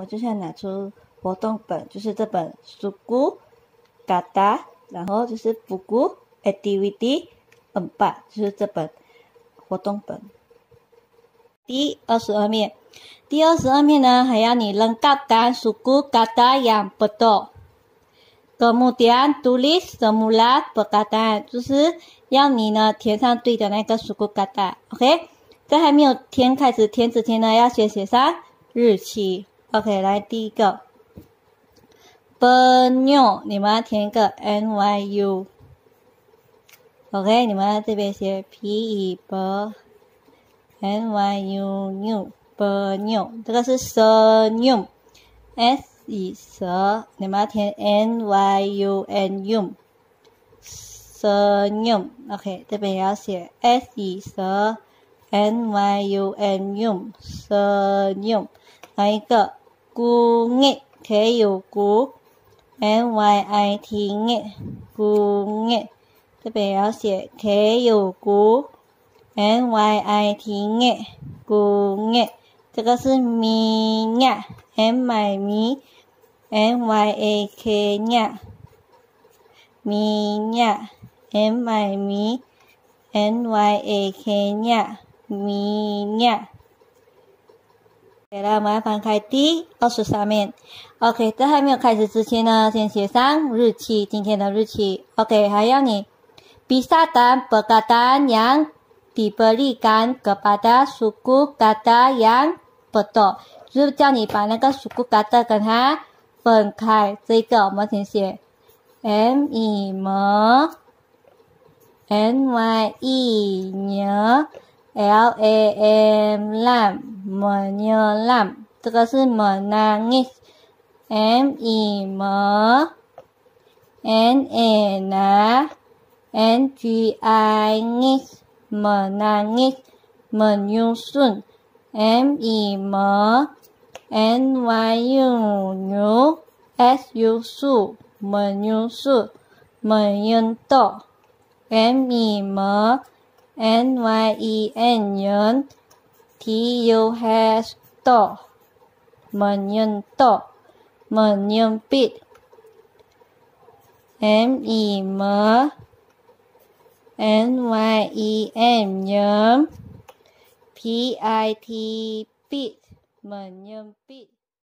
我就像拿出活动本，就是这本书，咕嘎达，然后就是布咕 activity，嗯吧，就是这本活动本。第二十二面，第二十二面呢，还要你扔嘎达书咕嘎达，养不 u 格 a 点独立，格姆拉不嘎达，就是要你呢填上对的那个书咕嘎达。OK，这还没有填，开始填之前呢，要先写上日期。OK，来第一个 b n e u 你们要填一个 N Y U。OK，你们要这边写 p e b p l e n Y U New，New，这个是 s n u m s 以蛇，你们要填 N Y U n u m s n u m OK，这边也要写 S 以蛇，N Y U n u m s n u m 来一个。cú nghệ thế yêu cú n y i t nghệ cú nghệ thế bây sẽ thế yêu cú n y i t nghệ cú nghệ 这个是咪呀，m i 咪，n y a k 呀，咪呀，m i 咪，n y a k 呀，咪呀。好了，我们要翻开第二十三面。OK，在还没有开始之前呢，先协商日期，今天的日期。OK，还要你，bisa dan perkataan yang diberikan kepada sukuk kata yang betul。就是叫你把那个 sukuk kata 它分开，这个我们先写 m e m n y e n。L A M làm mở nhớ làm tức là sư mở na nghe M E M N E na N G I nghe mở na nghe mở nhung xuân M E M N Y U N U S U su mở nhung su mở nhân tổ M E M N Y E N nhân T U H to Mần nhân to Mần nhân bit M E M N Y E M nhân P I T bit Mần nhân bit